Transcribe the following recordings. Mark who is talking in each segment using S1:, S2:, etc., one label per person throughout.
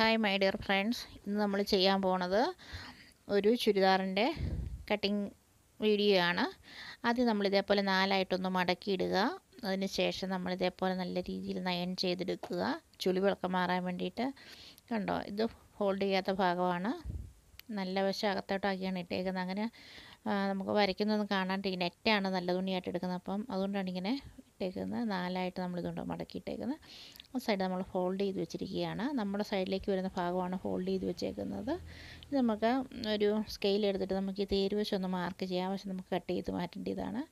S1: hi my dear friends ഇന്ന് നമ്മൾ ചെയ്യാൻ പോണത് ഒരു ചുരിദാറിൻ്റെ കട്ടിങ് വീഡിയോ ആണ് ആദ്യം നമ്മളിതേപോലെ നാലായിട്ടൊന്ന് മടക്കിയിടുക അതിന് ശേഷം നമ്മളിതേപോലെ നല്ല രീതിയിൽ നയൻ ചെയ്തെടുക്കുക ചുളിവിളക്കം മാറാൻ വേണ്ടിയിട്ട് കണ്ടോ ഇത് ഹോൾഡ് ചെയ്യാത്ത ഭാഗമാണ് നല്ല വശം അകത്തോട്ടാക്കിയാണ് ഇട്ടേക്കുന്നത് അങ്ങനെ നമുക്ക് വരയ്ക്കുന്നതൊന്നും കാണാണ്ട് നെറ്റാണ് നല്ല തുണിയായിട്ട് എടുക്കുന്നത് അപ്പം അതുകൊണ്ടാണ് ഇങ്ങനെ ഇട്ടേക്കുന്നത് നാലായിട്ട് നമ്മളിതുകൊണ്ട് മടക്കിയിട്ടേക്കുന്നത് ആ സൈഡ് നമ്മൾ ഫോൾഡ് ചെയ്ത് വെച്ചിരിക്കുകയാണ് നമ്മുടെ സൈഡിലേക്ക് വരുന്ന ഭാഗമാണ് ഫോൾഡ് ചെയ്ത് വെച്ചേക്കുന്നത് ഇത് നമുക്ക് ഒരു സ്കെയിൽ എടുത്തിട്ട് നമുക്ക് ഈ തേരുവശം ഒന്ന് മാർക്ക് ചെയ്യാം പക്ഷെ നമുക്ക് കട്ട് ചെയ്ത് മാറ്റേണ്ടതാണ്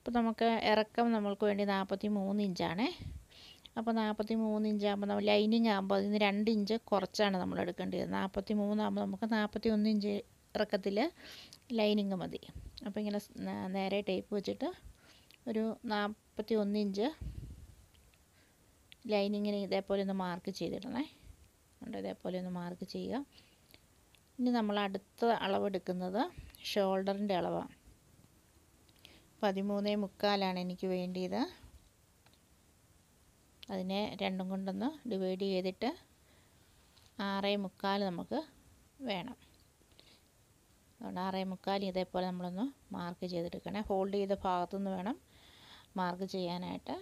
S1: അപ്പോൾ നമുക്ക് ഇറക്കം നമ്മൾക്ക് വേണ്ടി നാൽപ്പത്തി മൂന്ന് ഇഞ്ചാണേ അപ്പോൾ നാൽപ്പത്തി മൂന്ന് ഇഞ്ച് ആകുമ്പോൾ നമ്മൾ ലൈനിങ് ആകുമ്പോൾ അതിൽ നിന്ന് രണ്ട് ഇഞ്ച് കുറച്ചാണ് നമ്മൾ എടുക്കേണ്ടത് നാൽപ്പത്തി മൂന്നാകുമ്പോൾ നമുക്ക് നാൽപ്പത്തി ഒന്ന് ഇഞ്ച് ഇറക്കത്തിൽ ലൈനിങ് മതി അപ്പോൾ ഇങ്ങനെ നേരെ ടേപ്പ് വെച്ചിട്ട് ഒരു നാൽപ്പത്തി ഒന്ന് ഇഞ്ച് ലൈനിങ്ങിന് ഇതേപോലെ ഒന്ന് മാർക്ക് ചെയ്തിടണേ അതുകൊണ്ട് ഇതേപോലെ ഒന്ന് മാർക്ക് ചെയ്യുക ഇനി നമ്മൾ അടുത്ത അളവെടുക്കുന്നത് ഷോൾഡറിൻ്റെ അളവാണ് പതിമൂന്നേ മുക്കാലാണ് എനിക്ക് വേണ്ടിയത് അതിനെ രണ്ടും കൊണ്ടൊന്ന് ഡിവൈഡ് ചെയ്തിട്ട് ആറേ മുക്കാൽ നമുക്ക് വേണം അതുകൊണ്ട് ആറേ മുക്കാൽ ഇതേപോലെ നമ്മളൊന്ന് മാർക്ക് ചെയ്തെടുക്കണേ ഹോൾഡ് ചെയ്ത ഭാഗത്തുനിന്ന് വേണം മാർക്ക് ചെയ്യാനായിട്ട്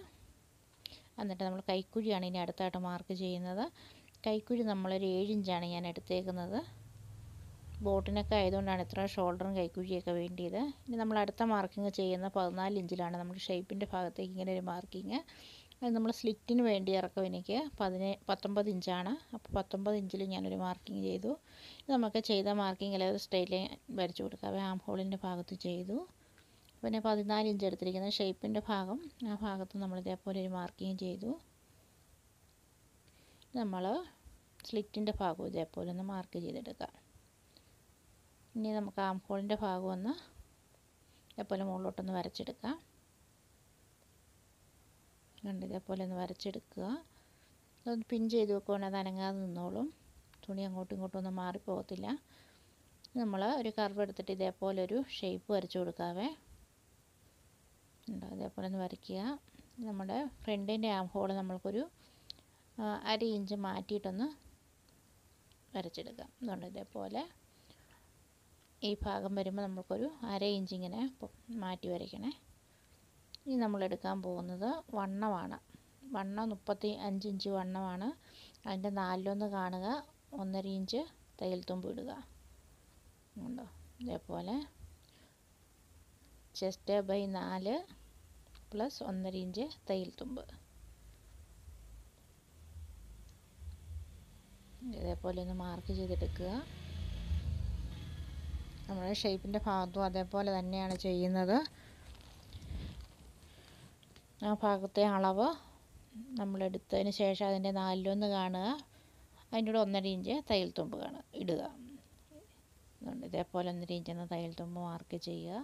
S1: എന്നിട്ട് നമ്മൾ കൈക്കുഴിയാണ് ഇനി അടുത്തായിട്ട് മാർക്ക് ചെയ്യുന്നത് കൈക്കുഴി നമ്മളൊരു ഏഴിഞ്ചാണ് ഞാൻ എടുത്തേക്കുന്നത് ബോട്ടിനൊക്കെ ആയതുകൊണ്ടാണ് ഇത്ര ഷോൾഡറും കൈക്കുഴിയൊക്കെ വേണ്ടിയത് ഇനി നമ്മൾ അടുത്ത മാർക്കിങ് ചെയ്യുന്ന പതിനാല് ഇഞ്ചിലാണ് നമ്മുടെ ഷേപ്പിൻ്റെ ഭാഗത്തേക്ക് ഇങ്ങനെ ഒരു മാർക്കിങ് അത് നമ്മൾ സ്ലിറ്റിന് വേണ്ടി ഇറക്കും എനിക്ക് പതിനെ പത്തൊമ്പത് ഇഞ്ചാണ് അപ്പോൾ പത്തൊമ്പത് ഇഞ്ചിൽ ഞാനൊരു മാർക്കിംഗ് ചെയ്തു നമുക്ക് ചെയ്ത മാർക്കിംഗ് ഒരു സ്ട്രെയിറ്റ് ലൈൻ വരച്ചു കൊടുക്കാം ആം ഹോളിൻ്റെ ഭാഗത്ത് ചെയ്തു പിന്നെ പതിനാല് ഇഞ്ച് എടുത്തിരിക്കുന്ന ഷേപ്പിൻ്റെ ഭാഗം ആ ഭാഗത്ത് നമ്മൾ ഇതേപോലെ ഒരു മാർക്കിംഗ് ചെയ്തു നമ്മൾ സ്ലിറ്റിൻ്റെ ഭാഗവും ഇതേപോലെ ഒന്ന് മാർക്ക് ചെയ്തെടുക്കാം ഇനി നമുക്ക് ആം ഹോളിൻ്റെ ഭാഗം ഒന്ന് ഇതേപോലെ മുകളിലോട്ടൊന്ന് വരച്ചെടുക്കാം കണ്ട് ഇതേപോലെ ഒന്ന് വരച്ചെടുക്കുക അതൊന്ന് പിൻ ചെയ്ത് വെക്കുവാണെങ്കിൽ അത് അനങ്ങാതെ നിന്നോളും തുണി അങ്ങോട്ടും ഇങ്ങോട്ടും ഒന്നും മാറിപ്പോകത്തില്ല നമ്മൾ ഒരു കർവ് എടുത്തിട്ട് ഇതേപോലെ ഒരു ഷേപ്പ് വരച്ചു കൊടുക്കാവേ ഉണ്ടോ അതേപോലെ ഒന്ന് വരയ്ക്കുക നമ്മുടെ ഫ്രണ്ടിൻ്റെ ആം ഹോൾ നമ്മൾക്കൊരു അര ഇഞ്ച് മാറ്റിയിട്ടൊന്ന് വരച്ചെടുക്കാം അതുകൊണ്ട് ഇതേപോലെ ഈ ഭാഗം വരുമ്പോൾ നമ്മൾക്കൊരു അര ഇഞ്ച് ഇങ്ങനെ മാറ്റി വരയ്ക്കണേ ഇനി നമ്മൾ എടുക്കാൻ പോകുന്നത് വണ്ണമാണ് വണ്ണം മുപ്പത്തി അഞ്ച് ഇഞ്ച് വണ്ണമാണ് അതിൻ്റെ നാലിലൊന്ന് കാണുക ഒന്നര ഇഞ്ച് തയ്യൽ തുമ്പ് ഇടുക ഉണ്ടോ ഇതേപോലെ ചെസ്റ്റ് ബൈ നാല് പ്ലസ് ഒന്നര ഇഞ്ച് തയ്യൽ തുമ്പ് ഇതേപോലെ ഒന്ന് മാർക്ക് ചെയ്തെടുക്കുക നമ്മുടെ ഷേപ്പിൻ്റെ ഭാഗത്തും അതേപോലെ തന്നെയാണ് ചെയ്യുന്നത് ആ ഭാഗത്തെ അളവ് നമ്മളെടുത്തതിന് ശേഷം അതിൻ്റെ നാലിലൊന്ന് കാണുക അതിൻ്റെ കൂടെ ഒന്നര ഇഞ്ച് തയ്യൽ തുമ്പ് കാണുക ഇടുക ഇതേപോലെ ഒന്നര ഇഞ്ച് എന്ന തയ്യൽ തുമ്പ് മാർക്ക് ചെയ്യുക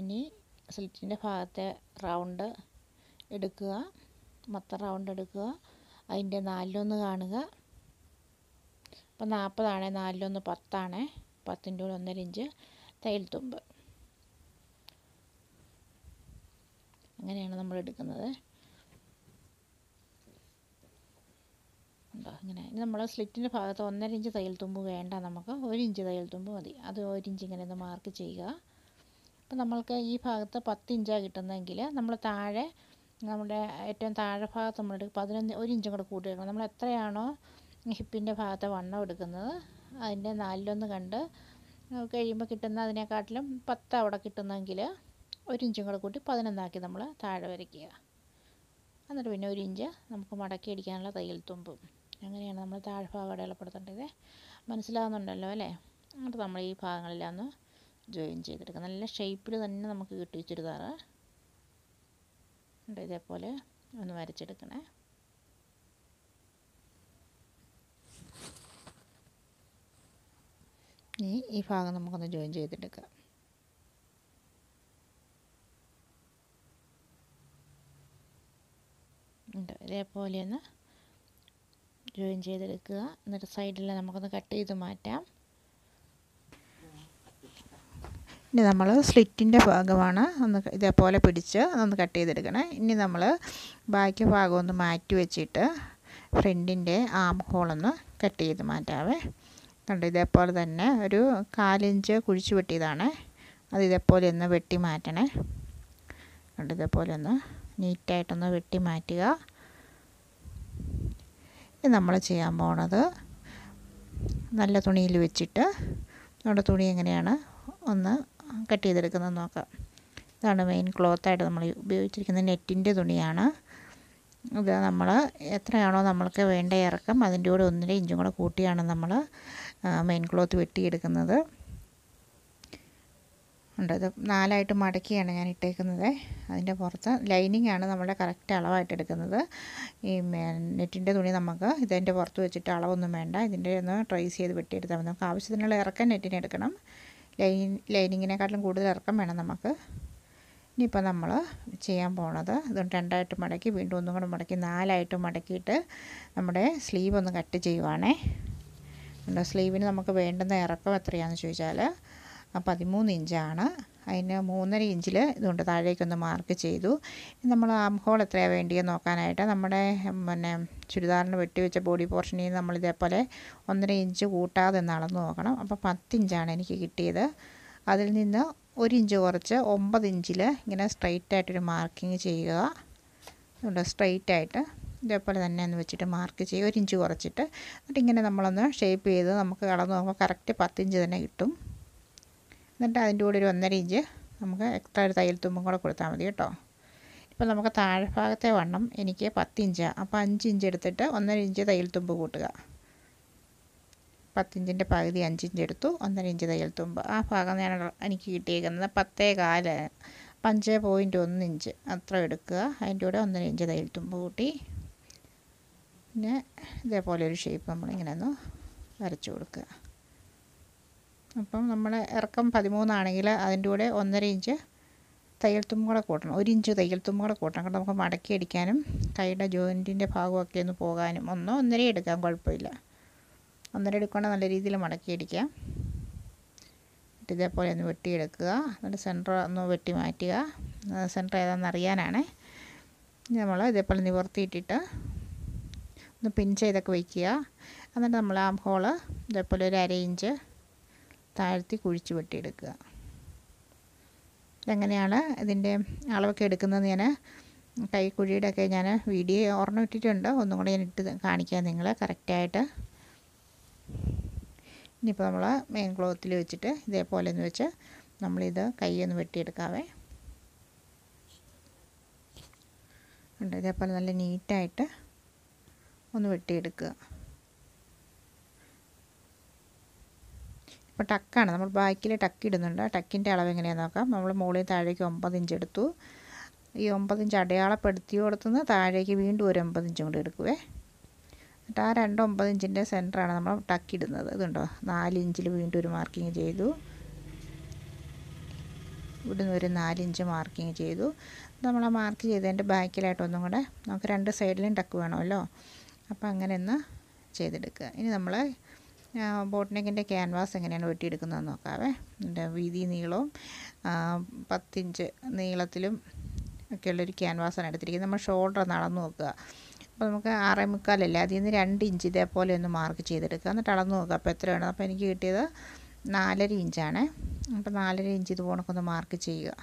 S1: ഇനി സ്ലിറ്റിൻ്റെ ഭാഗത്തെ റൗണ്ട് എടുക്കുക മൊത്തം റൗണ്ട് എടുക്കുക അതിൻ്റെ നാലിലൊന്ന് കാണുക അപ്പോൾ നാൽപ്പതാണേ നാലിലൊന്ന് പത്താണേ പത്തിൻ്റെ കൂടെ ഒന്നര ഇഞ്ച് തയ്യൽ തുമ്പ് അങ്ങനെയാണ് നമ്മൾ എടുക്കുന്നത് ഉണ്ടോ ഇങ്ങനെ ഇനി നമ്മൾ സ്ലിറ്റിൻ്റെ ഭാഗത്ത് ഒന്നര ഇഞ്ച് തയ്യൽ തുമ്പ് വേണ്ട നമുക്ക് ഒരു ഇഞ്ച് തയ്യൽ തുമ്പ് മതി അത് ഒരു ഇഞ്ച് ഇങ്ങനെ ഒന്ന് മാർക്ക് ചെയ്യുക അപ്പം നമ്മൾക്ക് ഈ ഭാഗത്ത് പത്ത് ഇഞ്ചാണ് കിട്ടുന്നതെങ്കിൽ നമ്മൾ താഴെ നമ്മുടെ ഏറ്റവും താഴെ ഭാഗത്ത് നമ്മൾ എടുക്കും പതിനൊന്ന് ഒരു ഇഞ്ചും കൂടെ കൂട്ടി നമ്മൾ എത്രയാണോ ഹിപ്പിൻ്റെ ഭാഗത്തെ വണ്ണം എടുക്കുന്നത് അതിൻ്റെ നാലിലൊന്ന് കണ്ട് കഴിയുമ്പോൾ കിട്ടുന്ന അതിനെക്കാട്ടിലും പത്ത് അവിടെ കിട്ടുന്നെങ്കിൽ ഒരിഞ്ചും കൂടെ കൂട്ടി പതിനൊന്നാക്കി നമ്മൾ താഴെ വരയ്ക്കുക എന്നിട്ട് പിന്നെ ഒരു ഇഞ്ച് നമുക്ക് മടക്കി അടിക്കാനുള്ള തയ്യൽ തുമ്പും അങ്ങനെയാണ് നമ്മൾ താഴെ ഭാഗം ഇടയിലപ്പെടുത്തേണ്ടത് മനസ്സിലാകുന്നുണ്ടല്ലോ അല്ലേ എന്നിട്ട് നമ്മൾ ഈ ഭാഗങ്ങളിലാന്ന് ജോയിൻ ചെയ്തെടുക്കുക നല്ല ഷേപ്പിൽ തന്നെ നമുക്ക് കിട്ടി ചുരിദാറ് ഇതേപോലെ ഒന്ന് വരച്ചെടുക്കണേ ഇനി ഈ ഭാഗം നമുക്കൊന്ന് ജോയിൻ ചെയ്തെടുക്കാം ഇതേപോലെ ഒന്ന് ജോയിൻ ചെയ്തെടുക്കുക എന്നിട്ട് സൈഡിൽ നമുക്കൊന്ന് കട്ട് ചെയ്ത് മാറ്റാം ഇനി നമ്മൾ സ്ലിറ്റിൻ്റെ ഭാഗമാണ് ഒന്ന് ഇതേപോലെ പിടിച്ച് ഒന്ന് കട്ട് ചെയ്തെടുക്കണേ ഇനി നമ്മൾ ബാക്കി ഭാഗം ഒന്ന് മാറ്റി വെച്ചിട്ട് ഫ്രണ്ടിൻ്റെ ആം ഹോളൊന്ന് കട്ട് ചെയ്ത് മാറ്റാവേ കണ്ട് ഇതേപോലെ തന്നെ ഒരു കാലിഞ്ച് കുഴിച്ചു വെട്ടിയതാണ് അത് ഇതേപോലെ ഒന്ന് വെട്ടി മാറ്റണേ കണ്ട് ഇതേപോലെ ഒന്ന് നീറ്റായിട്ടൊന്ന് വെട്ടി മാറ്റുക ഇത് നമ്മൾ ചെയ്യാൻ പോണത് നല്ല തുണിയിൽ വെച്ചിട്ട് നമ്മുടെ തുണി എങ്ങനെയാണ് ഒന്ന് കട്ട് ചെയ്തെടുക്കുന്നത് നോക്കാം ഇതാണ് മെയിൻ ക്ലോത്തായിട്ട് നമ്മൾ ഉപയോഗിച്ചിരിക്കുന്നത് നെറ്റിൻ്റെ തുണിയാണ് ഇത് നമ്മൾ എത്രയാണോ നമ്മൾക്ക് വേണ്ട ഇറക്കം അതിൻ്റെ കൂടെ ഒന്നര ഇഞ്ചും കൂടെ കൂട്ടിയാണ് നമ്മൾ മെയിൻ ക്ലോത്ത് വെട്ടിയെടുക്കുന്നത് ഉണ്ട് ഇത് നാലായിട്ട് മടക്കിയാണ് ഞാൻ ഇട്ടേക്കുന്നത് അതിൻ്റെ പുറത്ത് ലൈനിങ് ആണ് നമ്മൾ കറക്റ്റ് അളവായിട്ട് എടുക്കുന്നത് ഈ നെറ്റിൻ്റെ തുണി നമുക്ക് ഇതിൻ്റെ പുറത്ത് വെച്ചിട്ട് അളവൊന്നും വേണ്ട ഇതിൻ്റെ ഒന്ന് ട്രേസ് ചെയ്ത് വെട്ടിയെടുത്താൽ മതി നമുക്ക് ആവശ്യത്തിനുള്ള ഇറക്കം നെറ്റിനെ എടുക്കണം ലൈൻ ലൈനിങ്ങിനെക്കാട്ടിലും കൂടുതൽ ഇറക്കം വേണം നമുക്ക് ഇനിയിപ്പോൾ നമ്മൾ ചെയ്യാൻ പോണത് ഇത് രണ്ടായിട്ട് മടക്കി വീണ്ടും ഒന്നും കൂടെ മടക്കി നാലായിട്ട് മടക്കിയിട്ട് നമ്മുടെ സ്ലീവ് ഒന്ന് കട്ട് ചെയ്യുവാണേ സ്ലീവിന് നമുക്ക് വേണ്ടുന്ന ഇറക്കം എത്രയാണെന്ന് ചോദിച്ചാൽ പതിമൂന്ന് ഇഞ്ചാണ് അതിന് മൂന്നര ഇഞ്ചിൽ ഇതുകൊണ്ട് താഴേക്കൊന്ന് മാർക്ക് ചെയ്തു നമ്മൾ ആം ഹോൾ എത്രയാണ് വേണ്ടിയെന്ന് നോക്കാനായിട്ട് നമ്മുടെ പിന്നെ ചുരിദാറിന് വെട്ടിവെച്ച ബോഡി പോർഷനിൽ നിന്ന് നമ്മൾ ഇതേപോലെ ഒന്നര ഇഞ്ച് കൂട്ടാതെ അളന്ന് നോക്കണം അപ്പോൾ പത്തിഞ്ചാണ് എനിക്ക് കിട്ടിയത് അതിൽ നിന്ന് ഒരിഞ്ച് ഇഞ്ച് കുറച്ച് ഒമ്പത് ഇഞ്ചിൽ ഇങ്ങനെ സ്ട്രൈറ്റ് ആയിട്ടൊരു മാർക്കിങ് ചെയ്യുക അതുകൊണ്ട് സ്ട്രൈറ്റ് ആയിട്ട് ഇതേപോലെ തന്നെ ഒന്ന് വെച്ചിട്ട് മാർക്ക് ചെയ്യുക ഒരിഞ്ച് ഇഞ്ച് കുറച്ചിട്ട് എന്നിട്ട് ഇങ്ങനെ നമ്മളൊന്ന് ഷേപ്പ് ചെയ്ത് നമുക്ക് അളന്ന് നോക്കുമ്പോൾ കറക്റ്റ് പത്തിഞ്ച് തന്നെ കിട്ടും എന്നിട്ട് അതിൻ്റെ കൂടെ ഒരു ഒന്നര ഇഞ്ച് നമുക്ക് എക്സ്ട്രാ ഒരു തയ്യൽ തുമ്പും കൂടെ കൊടുത്താൽ മതി കേട്ടോ ഇപ്പോൾ നമുക്ക് ഭാഗത്തെ വണ്ണം എനിക്ക് പത്ത് ഇഞ്ചാണ് അപ്പോൾ അഞ്ച് ഇഞ്ച് എടുത്തിട്ട് ഒന്നര ഇഞ്ച് തയ്യൽ തുമ്പ് കൂട്ടുക പത്തിഞ്ചിൻ്റെ പകുതി അഞ്ചിഞ്ച് എടുത്തു ഒന്നര ഇഞ്ച് തയ്യൽ തുമ്പ് ആ ഭാഗം ഞാൻ എനിക്ക് കിട്ടിയേക്കുന്നത് പത്തേ കാല് അഞ്ച് പോയിൻറ്റ് ഒന്ന് ഇഞ്ച് അത്ര എടുക്കുക അതിൻ്റെ കൂടെ ഒന്നര ഇഞ്ച് തയ്യൽ തുമ്പ് കൂട്ടി പിന്നെ ഇതേപോലെ ഒരു ഷേപ്പ് നമ്മളിങ്ങനെ ഒന്ന് വരച്ചു കൊടുക്കുക അപ്പം നമ്മൾ ഇറക്കം പതിമൂന്നാണെങ്കിൽ അതിൻ്റെ കൂടെ ഒന്നര ഇഞ്ച് തയ്യൽ തുമ്പുകളെ കൂട്ടണം ഒരു ഇഞ്ച് തയ്യൽ തുമ്പുകളെ കൂട്ടണം കാരണം നമുക്ക് മടക്കി അടിക്കാനും കൈയുടെ ജോയിൻറ്റിൻ്റെ ഭാഗമൊക്കെ ഒന്ന് പോകാനും ഒന്നോ ഒന്നര എടുക്കാം കുഴപ്പമില്ല ഒന്നര എടുക്കുകയാണെങ്കിൽ നല്ല രീതിയിൽ മടക്കി അടിക്കാം എന്നിട്ട് ഇതേപോലെ ഒന്ന് വെട്ടിയെടുക്കുക എന്നിട്ട് സെൻറ്റർ ഒന്ന് വെട്ടി മാറ്റുക സെൻറ്റർ ഏതാണെന്ന് അറിയാനാണ് നമ്മൾ ഇതേപോലെ നിവർത്തിയിട്ടിട്ട് ഒന്ന് പിൻ ചെയ്തൊക്കെ വയ്ക്കുക എന്നിട്ട് നമ്മൾ ആ ഹോള് ഇതേപോലെ ഒരു അര ഇഞ്ച് താഴ്ത്തി കുഴിച്ചു വെട്ടിയെടുക്കുക ഇതെങ്ങനെയാണ് ഇതിൻ്റെ അളവൊക്കെ എടുക്കുന്നത് ഞാൻ കൈക്കുഴിയുടെ ഒക്കെ ഞാൻ വീഡിയോ ഓർമ്മ ഇട്ടിട്ടുണ്ട് ഒന്നും കൂടെ ഞാൻ ഇട്ട് കാണിക്കാം നിങ്ങൾ കറക്റ്റായിട്ട് ഇനിയിപ്പോൾ നമ്മൾ മെയിൻ ക്ലോത്തിൽ വെച്ചിട്ട് ഇതേപോലെ എന്ന് വെച്ച് നമ്മളിത് കൈയൊന്ന് വെട്ടിയെടുക്കാവേ ഉണ്ട് ഇതേപോലെ നല്ല നീറ്റായിട്ട് ഒന്ന് വെട്ടിയെടുക്കുക അപ്പോൾ ടക്കാണ് നമ്മൾ ബാക്കിൽ ടക്ക് ഇടുന്നുണ്ട് ആ ടക്കിൻ്റെ അളവ് എങ്ങനെയാണെന്ന് നോക്കാം നമ്മൾ മുകളിൽ താഴേക്ക് ഒമ്പത് ഇഞ്ച് എടുത്തു ഈ ഒമ്പത് ഇഞ്ച് അടയാളപ്പെടുത്തിയോടത്തുനിന്ന് താഴേക്ക് വീണ്ടും ഒരു ഒമ്പത് ഇഞ്ചും കൂടി എടുക്കുവേ എന്നിട്ട് ആ രണ്ട് ഒമ്പത് ഇഞ്ചിൻ്റെ സെൻറ്ററാണ് നമ്മൾ ടക്ക് ഇടുന്നത് ഇതുണ്ടോ നാല് ഇഞ്ചിൽ വീണ്ടും ഒരു മാർക്കിങ് ചെയ്തു ഇവിടുന്ന് ഒരു നാലിഞ്ച് മാർക്കിങ് ചെയ്തു നമ്മൾ ആ മാർക്ക് ചെയ്തതിൻ്റെ ബാക്കിലായിട്ട് ഒന്നും കൂടെ നമുക്ക് രണ്ട് സൈഡിലും ടക്ക് വേണമല്ലോ അപ്പോൾ അങ്ങനെ ഒന്ന് ചെയ്തെടുക്കുക ഇനി നമ്മൾ ബോട്ട് ക്യാൻവാസ് എങ്ങനെയാണ് വെട്ടിയെടുക്കുന്നത് നോക്കാവേ എൻ്റെ വീതി നീളവും പത്തിഞ്ച് നീളത്തിലും ഒക്കെയുള്ളൊരു ക്യാൻവാസാണ് എടുത്തിരിക്കുന്നത് നമ്മൾ ഷോൾഡർ നടന്നു നോക്കുക അപ്പോൾ നമുക്ക് ആറേ മുക്കാലല്ലേ അതിൽ നിന്ന് രണ്ട് ഇഞ്ച് ഇതേപോലെ ഒന്ന് മാർക്ക് ചെയ്തെടുക്കുക എന്നിട്ട് അളന്ന് നോക്കുക അപ്പോൾ എത്ര വേണം അപ്പോൾ എനിക്ക് കിട്ടിയത് നാലര ഇഞ്ചാണ് അപ്പോൾ നാലര ഇഞ്ച് ഇത് പോണക്കൊന്ന് മാർക്ക് ചെയ്യുക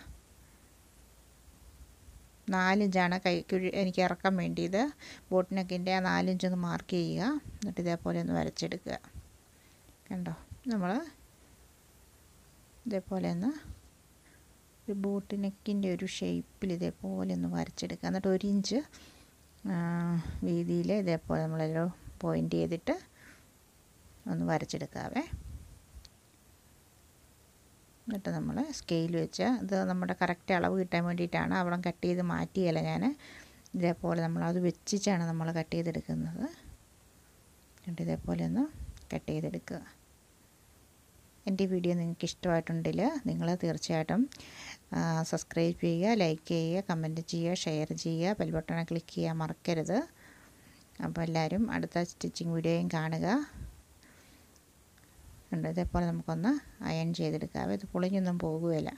S1: നാലിഞ്ചാണ് കൈ കുഴി എനിക്ക് ഇറക്കാൻ വേണ്ടിയത് ബോട്ടിനൊക്കെ ആ നാലിഞ്ചൊന്ന് മാർക്ക് ചെയ്യുക എന്നിട്ട് ഇതേപോലെ ഒന്ന് വരച്ചെടുക്കുക കണ്ടോ നമ്മൾ ഇതേപോലെ ഒന്ന് ഒരു ബോട്ട് നെക്കിൻ്റെ ഒരു ഷേപ്പിൽ ഇതേപോലെ ഒന്ന് വരച്ചെടുക്കുക എന്നിട്ട് ഒരു ഇഞ്ച് വീതിയിൽ ഇതേപോലെ നമ്മളൊരു പോയിൻ്റ് ചെയ്തിട്ട് ഒന്ന് വരച്ചെടുക്കാവേ എന്നിട്ട് നമ്മൾ സ്കെയിൽ വെച്ച് ഇത് നമ്മുടെ കറക്റ്റ് അളവ് കിട്ടാൻ വേണ്ടിയിട്ടാണ് അവിടെ കട്ട് ചെയ്ത് മാറ്റിയല്ല ഞാൻ ഇതേപോലെ നമ്മൾ അത് വെച്ചിട്ടാണ് നമ്മൾ കട്ട് ചെയ്തെടുക്കുന്നത് എന്നിട്ട് ഇതേപോലെ ഒന്ന് കട്ട് ചെയ്തെടുക്കുക എൻ്റെ വീഡിയോ നിങ്ങൾക്ക് ഇഷ്ടമായിട്ടുണ്ടെങ്കിൽ നിങ്ങൾ തീർച്ചയായിട്ടും സബ്സ്ക്രൈബ് ചെയ്യുക ലൈക്ക് ചെയ്യുക കമൻറ്റ് ചെയ്യുക ഷെയർ ചെയ്യുക ബെൽ ബട്ടൺ ക്ലിക്ക് ചെയ്യാൻ മറക്കരുത് അപ്പോൾ എല്ലാവരും അടുത്ത സ്റ്റിച്ചിങ് വീഡിയോയും കാണുക ഉണ്ട് ഇതേപോലെ നമുക്കൊന്ന് അയൺ ചെയ്തെടുക്കാം ഇത് പൊളിഞ്ഞൊന്നും പോകുകയില്ല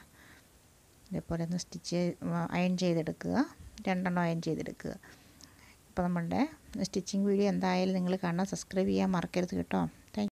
S1: ഇതേപോലെ ഒന്ന് സ്റ്റിച്ച് അയൺ ചെയ്തെടുക്കുക രണ്ടെണ്ണം അയൺ ചെയ്തെടുക്കുക അപ്പോൾ നമ്മളുടെ സ്റ്റിച്ചിങ് വീഡിയോ എന്തായാലും നിങ്ങൾ കാണാൻ സബ്സ്ക്രൈബ് ചെയ്യാൻ മറക്കരുത് കേട്ടോ